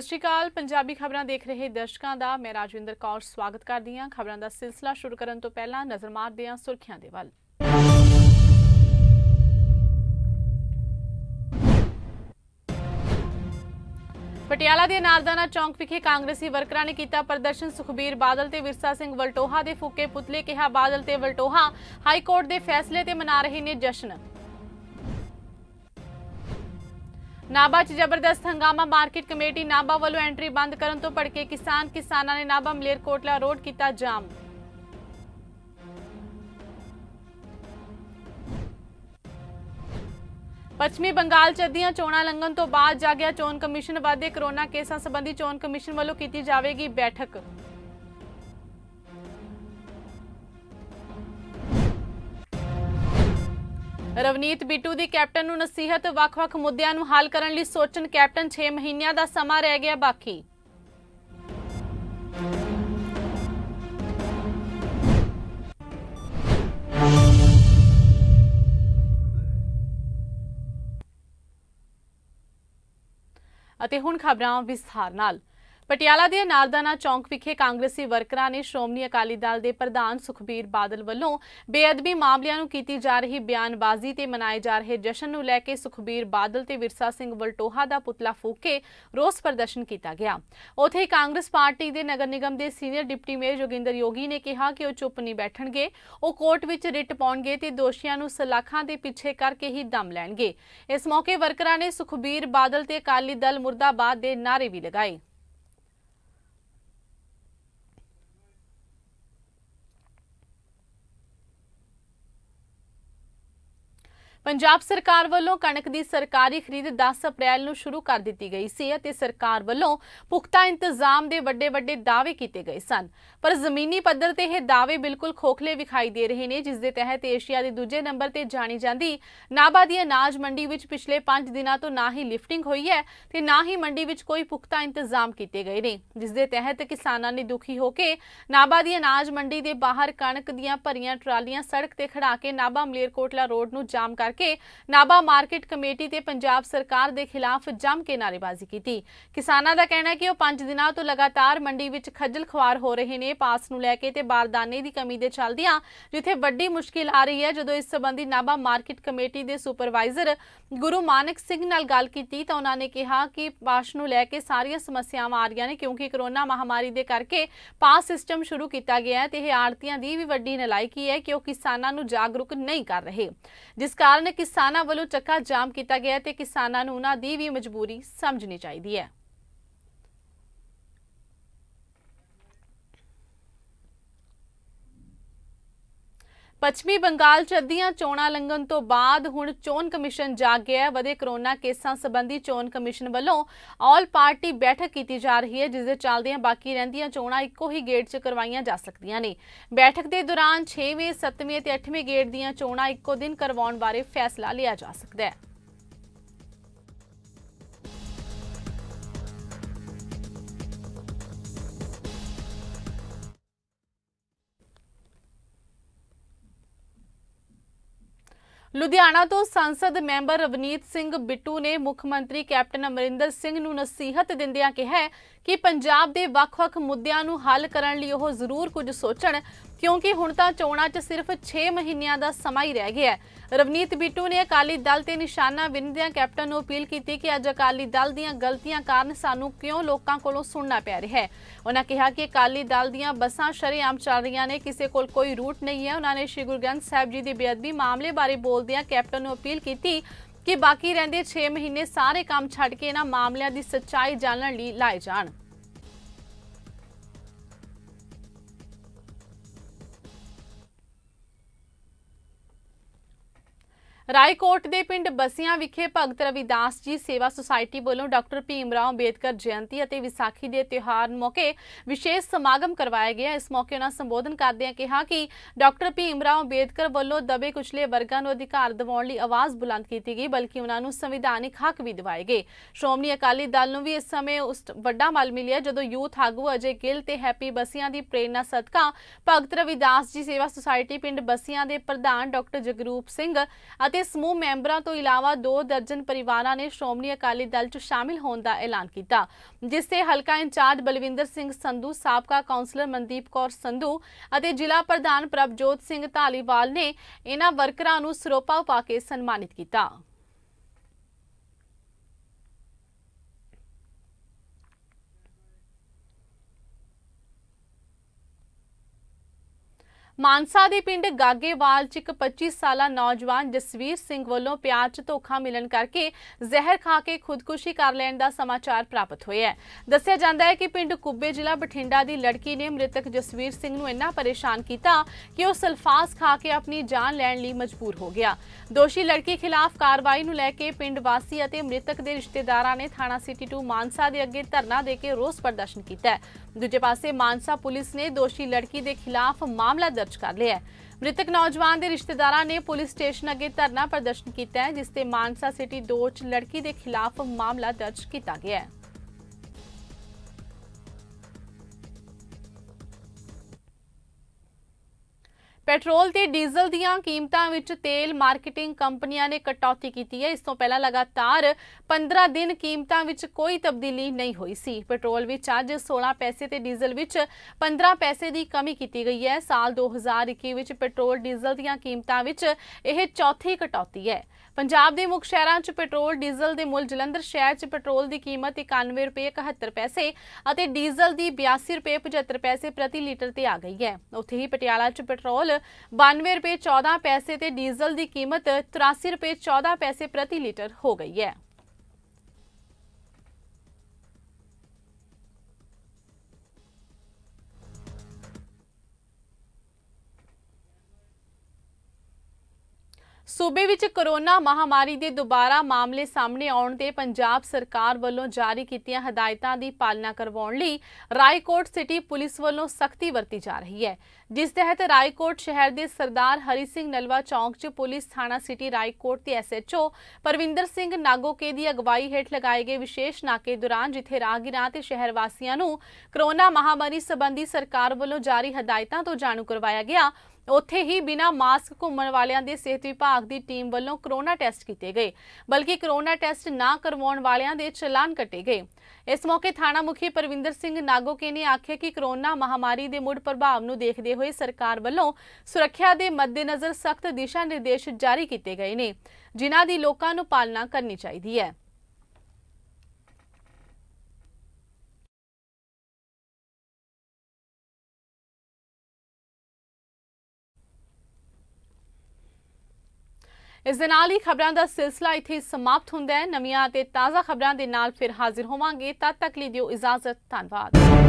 ਸਤਿ ਸ਼੍ਰੀ ਅਕਾਲ ਪੰਜਾਬੀ ਖਬਰਾਂ ਦੇਖ ਰਹੇ ਦਰਸ਼ਕਾਂ ਦਾ ਮੈਂ ਰਾਜਵਿੰਦਰ ਕੌਰ ਸਵਾਗਤ ਕਰਦੀ ਹਾਂ ਖਬਰਾਂ ਦਾ ਸਿਲਸਿਲਾ ਸ਼ੁਰੂ ਕਰਨ ਤੋਂ ਪਹਿਲਾਂ ਨਜ਼ਰ ਮਾਰਦੇ ਹਾਂ ਸੁਰਖੀਆਂ ਦੇ ਵੱਲ ਪਟਿਆਲਾ ਦੇ ਨਾਰਦਾਨਾ ਚੌਂਕ ਵਿਖੇ ਕਾਂਗਰਸੀ ਵਰਕਰਾਂ ਨੇ ਕੀਤਾ ਪ੍ਰਦਰਸ਼ਨ ਸੁਖਬੀਰ ਬਾਦਲ ਤੇ ਵਿਰਸਾ ਸਿੰਘ ਵਲਟੋਹਾ ਦੇ ਫੂਕੇ ਪੁਤਲੇ ਕਿਹਾ ਬਾਦਲ ਤੇ ਵਲਟੋਹਾ ਹਾਈ ਕੋਰਟ ਦੇ ਫੈਸਲੇ ਤੇ ਮਨਾ ਰਹੇ ਨੇ ਜਸ਼ਨ નાબા ਚ ਜ਼ਬਰਦਸਤ ਹੰਗਾਮਾ ਮਾਰਕੀਟ ਕਮੇਟੀ ਨਾਬਾ ਵੱਲੋਂ ਐਂਟਰੀ ਬੰਦ ਕਰਨ ਤੋਂ ਭੜਕੇ ਕਿਸਾਨ ਕਿਸਾਨਾਂ ਨੇ ਨਾਬਾ ਮਲੇਰਕੋਟਲਾ ਰੋਡ ਕੀਤਾ ਜਾਮ ਪੱਛਮੀ ਬੰਗਾਲ ਚ ਅੱਧੀਆਂ ਚੋਣਾਂ ਲੰਘਣ ਤੋਂ ਬਾਅਦ ਜਾਗਿਆ ਚੋਣ ਕਮਿਸ਼ਨ ਵਾਦੇ ਕਰੋਨਾ ਕੇਸਾਂ ਸੰਬੰਧੀ ਚੋਣ ਕਮਿਸ਼ਨ ਵੱਲੋਂ ਕੀਤੀ ਜਾਵੇਗੀ ਬੈਠਕ ਰਵਨੀਤ ਬਿੱਟੂ ਦੀ ਕੈਪਟਨ ਨੂੰ ਨਸੀਹਤ ਵੱਖ-ਵੱਖ ਮੁੱਦਿਆਂ ਨੂੰ ਹੱਲ ਕਰਨ ਲਈ ਸੋਚਣ ਕੈਪਟਨ 6 ਮਹੀਨਿਆਂ ਦਾ ਸਮਾਂ ਰਹਿ ਗਿਆ ਬਾਕੀ ਅਤੇ ਹੁਣ ਖਬਰਾਂ ਵਿਸਥਾਰ ਨਾਲ ਪਟਿਆਲਾ ਦੇ ਨਾਰਦਾਨਾ ਚੌਂਕ ਵਿਖੇ ਕਾਂਗਰਸੀ ਵਰਕਰਾਂ ਨੇ ਸ਼੍ਰੋਮਣੀ ਅਕਾਲੀ ਦਲ ਦੇ ਪ੍ਰਧਾਨ ਸੁਖਬੀਰ ਬਾਦਲ ਵੱਲੋਂ ਬੇਅਦਬੀ ਮਾਮਲਿਆਂ ਨੂੰ ਕੀਤੀ ਜਾ ਰਹੀ ਬਿਆਨਬਾਜ਼ੀ ਤੇ ਮਨਾਏ ਜਾ ਰਹੇ ਜਸ਼ਨ ਨੂੰ ਲੈ ਕੇ ਸੁਖਬੀਰ ਬਾਦਲ ਤੇ ਵਿਰਸਾ ਸਿੰਘ ਵਲਟੋਹਾ ਦਾ ਪੁਤਲਾ ਫੂਕ ਕੇ ਰੋਸ ਪ੍ਰਦਰਸ਼ਨ ਕੀਤਾ ਗਿਆ ਉਥੇ ਕਾਂਗਰਸ ਪਾਰਟੀ ਦੇ ਨਗਰ ਨਿਗਮ ਦੇ senior deputy mayor Joginder Yogi ਨੇ ਕਿਹਾ ਕਿ ਉਹ ਚੁੱਪ ਨਹੀਂ ਬੈਠਣਗੇ ਉਹ ਕੋਰਟ ਵਿੱਚ ਰਿਟ ਪਾਉਣਗੇ ਤੇ ਦੋਸ਼ੀਆਂ ਨੂੰ ਸਲਾਖਾਂ ਦੇ ਪਿੱਛੇ ਕਰਕੇ ਹੀ ਦਮ ਲੈਣਗੇ ਇਸ ਮੌਕੇ ਵਰਕਰਾਂ ਨੇ ਸੁਖਬੀਰ ਬਾਦਲ ਤੇ ਅਕਾਲੀ ਦਲ ਮੁਰਦਾਬਾਦ ਦੇ ਨਾਰੇ ਵੀ ਲਗਾਏ ਪੰਜਾਬ ਸਰਕਾਰ ਵੱਲੋਂ ਕਣਕ ਦੀ ਸਰਕਾਰੀ ਖਰੀਦ 10 ਅਪ੍ਰੈਲ ਨੂੰ ਸ਼ੁਰੂ ਕਰ ਦਿੱਤੀ ਗਈ ਸੀ ਅਤੇ ਸਰਕਾਰ ਵੱਲੋਂ ਪੁਖਤਾ ਇੰਤਜ਼ਾਮ ਦੇ ਵੱਡੇ-ਵੱਡੇ ਦਾਅਵੇ ਕੀਤੇ ਗਏ ਸਨ ਪਰ ਜ਼ਮੀਨੀ ਪੱਧਰ ਤੇ ਇਹ ਦਾਅਵੇ ਬਿਲਕੁਲ ਖੋਖਲੇ ਵਿਖਾਈ ਦੇ ਰਹੇ ਨੇ ਜਿਸ ਦੇ ਤਹਿਤ ਏਸ਼ੀਆ ਦੇ ਦੂਜੇ ਨੰਬਰ ਤੇ ਜਾਣੀ ਜਾਂਦੀ ਨਾਬਾ ਦੀ ਅਨਾਜ ਮੰਡੀ ਵਿੱਚ ਪਿਛਲੇ 5 ਦਿਨਾਂ ਤੋਂ ਨਾ ਹੀ ਲਿਫਟਿੰਗ ਹੋਈ ਹੈ ਤੇ ਨਾ ਹੀ ਮੰਡੀ ਵਿੱਚ ਕੋਈ ਪੁਖਤਾ ਇੰਤਜ਼ਾਮ ਕੀਤੇ ਗਏ ਨੇ ਜਿਸ ਦੇ ਤਹਿਤ ਕਿਸਾਨਾਂ ਨੇ ਦੁਖੀ ਹੋ ਕੇ ਨਾਬਾ ਦੀ ਅਨਾਜ ਮੰਡੀ ਦੇ ਬਾਹਰ ਕਣਕ ਦੀਆਂ ਭਰੀਆਂ ਟਰਾਲੀਆਂ ਸੜਕ ਤੇ ਖੜਾ ਕੇ ਨਾਬਾ ਮਲੇਰਕੋਟਲਾ ਰੋਡ ਨੂੰ ਜਾਮ ਕਰਕੇ ਕੇ ਨਾਬਾ ਮਾਰਕੀਟ ਕਮੇਟੀ ਤੇ ਪੰਜਾਬ ਸਰਕਾਰ ਦੇ ਖਿਲਾਫ ਜੰਮ ਕੇ ਨਾਰੇਬਾਜ਼ੀ ਕੀਤੀ ਕਿਸਾਨਾਂ ਦਾ ਕਹਿਣਾ ਹੈ ਕਿ ਉਹ 5 ਦਿਨਾਂ ਤੋਂ ਲਗਾਤਾਰ ਮੰਡੀ ਵਿੱਚ ਖੱਜਲ ਖਵਾਰ ਹੋ ਰਹੇ ਨੇ ਪਾਸ ਨੂੰ ਲੈ ਕੇ ਤੇ ਬਾਰਦਾਨੇ ਦੀ ਕਮੀ ਦੇ ਚੱਲਦਿਆਂ ਜਿੱਥੇ ਵੱਡੀ ਮੁਸ਼ਕਿਲ ਆ ਰਹੀ ਹੈ ਜਦੋਂ ਇਸ ਸੰਬੰਧੀ ਨਾਬਾ ਮਾਰਕੀਟ ਕਮੇਟੀ ਦੇ ਸੁਪਰਵਾਈਜ਼ਰ ਗੁਰੂ ਮਾਨਕ ਸਿੰਘ ਨਾਲ ਗੱਲ ਕੀਤੀ ਤਾਂ ਉਹਨਾਂ ਨੇ ਕਿਹਾ ਕਿ ਪਾਸ ਨੂੰ ਲੈ ਕੇ ਸਾਰੀਆਂ ਸਮੱਸਿਆਵਾਂ ਆ ਰਹੀਆਂ ਨੇ ਕਿਉਂਕਿ ਕਰੋਨਾ ਮਹਾਮਾਰੀ ਦੇ ਕਰਕੇ ਪਾਸ ਸਿਸਟਮ ਸ਼ੁਰੂ ਕੀਤਾ ਗਿਆ ਹੈ ਤੇ ਇਹ ਆੜਤੀਆਂ ਦੀ ਵੀ ਵੱਡੀ ਨਲਾਇਕੀ ਹੈ ਕਿ ਉਹ ਕਿਸਾਨਾਂ ਨੂੰ ਜਾਗਰੂਕ ਨਹੀਂ ਕਰ ਰਹੇ ਜਿਸ ਕਾਰਨ ਕਾਰਨ ਕਿਸਾਨਾਂ ਵੱਲੋਂ ਚੱਕਾ ਜਾਮ ਕੀਤਾ ਗਿਆ ਤੇ ਕਿਸਾਨਾਂ ਨੂੰ ਉਹਨਾਂ ਦੀ ਵੀ ਮਜਬੂਰੀ ਸਮਝਣੀ ਚਾਹੀਦੀ ਹੈ ਪੱਛਮੀ ਬੰਗਾਲ ਚ ਅੱਧੀਆਂ ਚੋਣਾਂ ਲੰਘਣ ਤੋਂ ਬਾਅਦ ਹੁਣ ਚੋਣ ਕਮਿਸ਼ਨ ਜਾਗ ਗਿਆ ਹੈ ਵਧੇ ਕਰੋਨਾ ਕੇਸਾਂ ਸੰਬੰਧੀ ਚੋਣ ਕਮਿਸ਼ਨ ਵੱਲੋਂ ਆਲ ਪਾਰਟੀ ਬੈਠਕ ਕੀਤੀ ਜਾ ਰਹੀ ਹੈ ਜਿਸ ਦੇ ਚੱਲਦਿਆਂ ਬਾਕੀ ਰਹਿੰਦੀਆਂ ਚੋਣਾਂ ਇੱਕੋ ਹੀ ਗੇਟ 'ਚ ਕਰਵਾਈਆਂ ਜਾ ਸਕਦੀਆਂ ਨੇ ਬੈਠਕ ਦੇ ਦੌਰਾਨ 6ਵੇਂ 7ਵੇਂ ਤੇ 8ਵੇਂ ਗੇਟ ਦੀਆਂ ਚੋਣਾਂ ਇੱਕੋ ਦਿਨ ਕਰਵਾਉਣ ਬਾਰੇ ਫੈਸਲਾ ਲਿਆ ਜਾ ਸਕਦਾ ਹੈ ਲੁਧਿਆਣਾ ਤੋਂ ਸੰਸਦ ਮੈਂਬਰ ਰਵਨੀਤ ਸਿੰਘ ਬਿੱਟੂ ਨੇ ਮੁੱਖ ਮੰਤਰੀ ਕੈਪਟਨ ਅਮਰਿੰਦਰ ਸਿੰਘ ਨੂੰ ਨਸੀਹਤ ਦਿੰਦਿਆਂ ਕਿਹਾ ਕਿ ਪੰਜਾਬ ਦੇ ਵੱਖ-ਵੱਖ ਮੁੱਦਿਆਂ ਨੂੰ ਹੱਲ ਕਰਨ ਲਈ ਉਹ ਜ਼ਰੂਰ ਕੁਝ ਸੋਚਣ ਕਿਉਂਕਿ ਹੁਣ ਤਾਂ ਚੋਣਾਂ 'ਚ ਸਿਰਫ 6 ਮਹੀਨਿਆਂ ਦਾ ਸਮਾਂ ਹੀ ਰਹਿ ਗਿਆ ਹੈ ਰਵਨੀਤ ਬਿੱਟੂ ਨੇ ਅਕਾਲੀ ਦਲ ਤੇ ਨਿਸ਼ਾਨਾ ਵਿੰਦਿਆਂ ਕੈਪਟਨ ਨੂੰ ਅਪੀਲ ਕੀਤੀ ਕਿ ਅੱਜ ਅਕਾਲੀ ਦਲ ਦੀਆਂ ਗਲਤੀਆਂ ਕਾਰਨ ਸਾਨੂੰ ਕਿਉਂ ਲੋਕਾਂ ਕੋਲੋਂ ਸੁਣਨਾ ਪੈ ਰਿਹਾ ਹੈ ਉਹਨਾਂ ਕਿਹਾ ਕਿ ਅਕਾਲੀ ਦਲ ਦੀਆਂ ਬੱਸਾਂ ਸ਼ਰੇਆਮ ਚੱਲ ਰਹੀਆਂ ਨੇ ਕਿਸੇ ਕੋਲ ਕੋਈ ਰੂਟ ਨਹੀਂ ਹੈ ਉਹਨਾਂ ਨੇ ਸ਼੍ਰੀ ਗੁਰੂ ਗ੍ਰੰਥ ਸਾਹਿਬ ਜੀ ਦੀ ਬੇਅਦਬੀ ਮਾਮਲੇ ਬਾਰੇ ਬੋਲਦਿਆਂ ਕੈਪਟਨ ਨੂੰ ਅਪੀਲ ਕੀਤੀ ਕਿ ਬਾਕੀ ਰਹਿੰਦੇ 6 ਮਹੀਨੇ ਸਾਰੇ ਕੰਮ ਛੱਡ ਕੇ ਇਹਨਾਂ ਮਾਮਲਿਆਂ ਦੀ ਸੱਚਾਈ ਜਾਣਨ ਲਈ ਲਾਏ ਜਾਣ ਰਾਏਕੋਟ ਦੇ ਪਿੰਡ ਬਸੀਆਂ ਵਿਖੇ ਭਗਤ ਰਵਿਦਾਸ ਜੀ ਸੇਵਾ ਸੁਸਾਇਟੀ ਵੱਲੋਂ ਡਾਕਟਰ ਭੀਮ ਰਾਓ ਅੰਬੇਦਕਰ ਜਯੰਤੀ ਅਤੇ ਵਿਸਾਖੀ ਦੇ ਤਿਉਹਾਰ ਮੌਕੇ ਵਿਸ਼ੇਸ਼ ਸਮਾਗਮ ਕਰਵਾਇਆ ਗਿਆ ਇਸ ਮੌਕੇ ਉਹਨਾਂ ਸੰਬੋਧਨ ਕਰਦਿਆਂ ਕਿਹਾ ਕਿ ਡਾਕਟਰ ਭੀਮ ਰਾਓ ਅੰਬੇਦਕਰ ਵੱਲੋਂ ਦਬੇ ਕੁਚਲੇ ਵਰਗਾਂ ਨੂੰ ਅਧਿਕਾਰ ਦਿਵਾਉਣ ਲਈ ਆਵਾਜ਼ ਬੁਲੰਦ ਕੀਤੀ ਗਈ ਬਲਕਿ ਉਹਨਾਂ ਨੂੰ ਸੰਵਿਧਾਨਿਕ ਹੱਕ ਵੀ ਦਿਵਾਏ ਗਏ ਸ਼੍ਰੋਮਣੀ ਅਕਾਲੀ ਦਲ ਨੂੰ ਵੀ ਇਸ ਸਮੇਂ ਉਸ ਵੱਡਾ ਮਲ ਮਿਲਿਆ ਜਦੋਂ ਯੂਥ ਆਗੂ ਅਜੇ ਗਿੱਲ ਤੇ ਹੈਪੀ ਬਸੀਆਂ ਦੀ ਪ੍ਰੇਰਣਾ ਸਦਕਾ ਭਗਤ ਰਵਿਦਾਸ ਜੀ ਸੇਵਾ ਸੁਸਾਇਟੀ ਪਿੰਡ ਬਸੀਆਂ ਦੇ ਪ੍ਰਧਾਨ ਡਾਕਟਰ ਜਗਰੂਪ ਸਿੰਘ ਅਤੇ ਦੇ ਸਮੂਹ ਮੈਂਬਰਾਂ ਤੋਂ ਇਲਾਵਾ 2 ਦਰਜਨ ਪਰਿਵਾਰਾਂ ਨੇ ਸ਼੍ਰੋਮਣੀ ਅਕਾਲੀ ਦਲ 'ਚ ਸ਼ਾਮਿਲ ਹੋਣ ਦਾ ਐਲਾਨ ਕੀਤਾ ਜਿਸ ਤੇ ਹਲਕਾ ਇੰਚਾਰਜ ਬਲਵਿੰਦਰ ਸਿੰਘ ਸੰਧੂ ਸਾਬਕਾ ਕਾਉਂਸਲਰ ਮਨਦੀਪ ਕੌਰ ਸੰਧੂ ਅਤੇ ਜ਼ਿਲ੍ਹਾ ਪ੍ਰਧਾਨ ਪ੍ਰਭਜੋਤ ਸਿੰਘ ਢਾਲੀਵਾਲ ਨੇ ਇਹਨਾਂ ਵਰਕਰਾਂ ਨੂੰ ਸਿਰੋਪਾ ਪਾ ਕੇ ਸਨਮਾਨਿਤ ਕੀਤਾ ਮਾਨਸਾ ਦੇ ਪਿੰਡ ਗਾਗੇਵਾਲ ਚ ਇੱਕ 25 ਸਾਲਾ ਨੌਜਵਾਨ ਜਸਵੀਰ ਸਿੰਘ ਵੱਲੋਂ ਪਿਆਰ ਚ ਧੋਖਾ ਮਿਲਣ ਕਰਕੇ ਜ਼ਹਿਰ ਖਾ ਕੇ ਖੁਦਕੁਸ਼ੀ ਕਰ ਲੈਣ ਦਾ ਸਮਾਚਾਰ ਪ੍ਰਾਪਤ ਹੋਇਆ ਹੈ ਦੱਸਿਆ ਜਾਂਦਾ ਹੈ ਕਿ ਪਿੰਡ ਕੁੱਬੇ ਜ਼ਿਲ੍ਹਾ ਬਠਿੰਡਾ ਦੀ ਲੜਕੀ ਨੇ ਮ੍ਰਿਤਕ ਜਸਵੀਰ ਸਿੰਘ ਨੂੰ ਇੰਨਾ ਪਰੇਸ਼ਾਨ ਕੀਤਾ ਕਿ ਉਹ ਸਲਫਾਸ ਖਾ ਕੇ ਆਪਣੀ ਜਾਨ ਲੈਣ ਲਈ ਮਜਬੂਰ ਹੋ ਗਿਆ ਦੋਸ਼ੀ ਲੜਕੀ ਖਿਲਾਫ ਕਾਰਵਾਈ ਨੂੰ ਲੈ ਕੇ ਪਿੰਡ ਵਾਸੀ ਅਤੇ ਮ੍ਰਿਤਕ ਦੇ ਰਿਸ਼ਤੇਦਾਰਾਂ ਨੇ ਥਾਣਾ ਸਿਟੀ 2 ਮਾਨਸਾ ਦੇ ਅੱਗੇ ਧਰਨਾ ਦੇ ਕੇ ਰੋਸ ਪ੍ਰਦਰਸ਼ਨ ਕੀਤਾ ਹੈ ਦੂਜੇ ਪਾਸੇ ਮਾਨਸਾ ਪੁਲਿਸ ਨੇ ਦੋਸ਼ੀ ਲੜਕੀ ਦੇ ਖਿਲਾਫ ਮਾਮਲਾ ਦਰਜ ਦਰਜ ਕਰ ਲਿਆ ਹੈ ਮ੍ਰਿਤਕ ਨੌਜਵਾਨ ਦੇ ਰਿਸ਼ਤੇਦਾਰਾਂ ਨੇ ਪੁਲਿਸ ਸਟੇਸ਼ਨ ਅੱਗੇ ਧਰਨਾ ਪ੍ਰਦਰਸ਼ਨ ਕੀਤਾ ਹੈ ਜਿਸ ਤੇ ਮਾਨਸਾ ਸਿਟੀ 2 ਚ ਲੜਕੀ ਦੇ ਖਿਲਾਫ ਮਾਮਲਾ ਦਰਜ ਕੀਤਾ ਗਿਆ ਹੈ ਪੈਟਰੋਲ ਤੇ ਡੀਜ਼ਲ ਦੀਆਂ ਕੀਮਤਾਂ ਵਿੱਚ ਤੇਲ ਮਾਰਕੀਟਿੰਗ ਕੰਪਨੀਆਂ ਨੇ ਕਟੌਤੀ ਕੀਤੀ ਹੈ ਇਸ ਤੋਂ ਪਹਿਲਾਂ ਲਗਾਤਾਰ 15 ਦਿਨ ਕੀਮਤਾਂ ਵਿੱਚ ਕੋਈ ਤਬਦੀਲੀ ਨਹੀਂ ਹੋਈ ਸੀ ਪੈਟਰੋਲ ਵਿੱਚ ਅੱਜ 16 ਪੈਸੇ ਤੇ ਡੀਜ਼ਲ ਵਿੱਚ 15 ਪੈਸੇ ਦੀ ਕਮੀ ਕੀਤੀ ਗਈ ਹੈ ਸਾਲ 2021 ਵਿੱਚ ਪੈਟਰੋਲ ਡੀਜ਼ਲ ਦੀਆਂ ਕੀਮਤਾਂ ਵਿੱਚ ਇਹ ਚੌਥੀ ਕਟੌਤੀ ਹੈ ਪੰਜਾਬ ਦੇ ਮੁੱਖ ਸ਼ਹਿਰਾਂ 'ਚ ਪੈਟਰੋਲ ਡੀਜ਼ਲ ਦੇ ਮੁੱਲ ਜਲੰਧਰ ਸ਼ਹਿਰ 'ਚ ਪੈਟਰੋਲ ਦੀ ਕੀਮਤ 91 ਰੁਪਏ 71 ਪੈਸੇ ਅਤੇ ਡੀਜ਼ਲ ਦੀ 82 ਰੁਪਏ 75 ਪੈਸੇ ਪ੍ਰਤੀ ਲੀਟਰ ਤੇ ਆ ਗਈ ਹੈ ਉੱਥੇ ਹੀ ਪਟਿਆਲਾ 'ਚ ਪੈਟਰੋਲ 92 ਰੁਪਏ 14 ਪੈਸੇ ਤੇ ਡੀਜ਼ਲ ਦੀ ਕੀਮਤ 83 ਰੁਪਏ 14 ਪੈਸੇ ਪ੍ਰਤੀ ਲੀਟਰ ਹੋ ਗਈ ਹੈ ਸੂਬੇ ਵਿੱਚ ਕਰੋਨਾ ਮਹਾਮਾਰੀ ਦੇ ਦੁਬਾਰਾ ਮਾਮਲੇ ਸਾਹਮਣੇ ਆਉਣ ਤੇ ਪੰਜਾਬ ਸਰਕਾਰ ਵੱਲੋਂ ਜਾਰੀ ਕੀਤੀਆਂ ਹਦਾਇਤਾਂ ਦੀ ਪਾਲਣਾ ਕਰਵਾਉਣ ਲਈ ਰਾਏਕੋਟ ਸਿਟੀ ਪੁਲਿਸ ਵੱਲੋਂ ਸਖਤੀ ਵਰਤੀ ਜਾ ਰਹੀ ਹੈ ਜਿਸ ਤਹਿਤ ਰਾਏਕੋਟ ਸ਼ਹਿਰ ਦੇ ਸਰਦਾਰ ਹਰੀ ਸਿੰਘ ਨਲਵਾ ਚੌਂਕ 'ਚ ਪੁਲਿਸ ਥਾਣਾ ਸਿਟੀ ਰਾਏਕੋਟ ਦੇ ਐਸਐਚਓ ਪਰਵਿੰਦਰ ਸਿੰਘ ਨਾਗੋਕੇ ਦੀ ਅਗਵਾਈ ਹੇਠ ਲਗਾਏ ਗਏ ਵਿਸ਼ੇਸ਼ ਨਾਕੇ ਦੌਰਾਨ ਜਿੱਥੇ ਰਾਹਗੀਰਾਂ ਤੇ ਸ਼ਹਿਰ ਵਾਸੀਆਂ ਨੂੰ ਕਰੋਨਾ ਮਹਾਮਾਰੀ ਸੰਬੰਧੀ ਸਰਕਾਰ ਵੱਲੋਂ ਜਾਰੀ ਹਦਾਇਤਾਂ ਤੋਂ ਜਾਣੂ ਕਰਵਾਇਆ ਗਿਆ ਉੱਥੇ ਹੀ ਬਿਨਾ ਮਾਸਕ ਘੁੰਮਣ ਵਾਲਿਆਂ ਦੇ ਸਿਹਤ ਵਿਭਾਗ ਦੀ ਟੀਮ ਵੱਲੋਂ ਕਰੋਨਾ ਟੈਸਟ ਕੀਤੇ ਗਏ ਬਲਕਿ ਕਰੋਨਾ ਟੈਸਟ ਨਾ ਕਰਵਾਉਣ ਵਾਲਿਆਂ ਦੇ ਚਲਾਨ ਕੱਟੇ ਗਏ ਇਸ ਮੌਕੇ ਥਾਣਾ ਮੁਖੀ ਪਰਵਿੰਦਰ ਸਿੰਘ ਨਾਗੋਕੇ ਨੇ ਆਖਿਆ ਕਿ ਕਰੋਨਾ ਮਹਾਮਾਰੀ ਦੇ ਮੁੱਢ ਪ੍ਰਭਾਵ ਨੂੰ ਦੇਖਦੇ ਹੋਏ ਸਰਕਾਰ ਵੱਲੋਂ ਸੁਰੱਖਿਆ ਦੇ ਮੱਦੇਨਜ਼ਰ ਸਖਤ ਦਿਸ਼ਾ ਨਿਰਦੇਸ਼ ਜਾਰੀ ਕੀਤੇ ਗਏ ਨੇ ਜਿਨ੍ਹਾਂ ਦੀ ਲੋਕਾਂ ਨੂੰ ਪਾਲਣਾ ਕਰਨੀ ਚਾਹੀਦੀ ਹੈ ਇਸ ਦੇ ਨਾਲ ਹੀ ਖਬਰਾਂ ਦਾ ਸਿਲਸਿਲਾ ਇੱਥੇ ਸਮਾਪਤ ਹੁੰਦਾ ਹੈ ਨਵੀਆਂ ਤੇ ਤਾਜ਼ਾ ਖਬਰਾਂ ਦੇ ਨਾਲ ਫਿਰ ਹਾਜ਼ਰ ਹੋਵਾਂਗੇ ਤਦ ਤੱਕ ਲਈ ਦਿਓ ਇਜਾਜ਼ਤ ਧੰਨਵਾਦ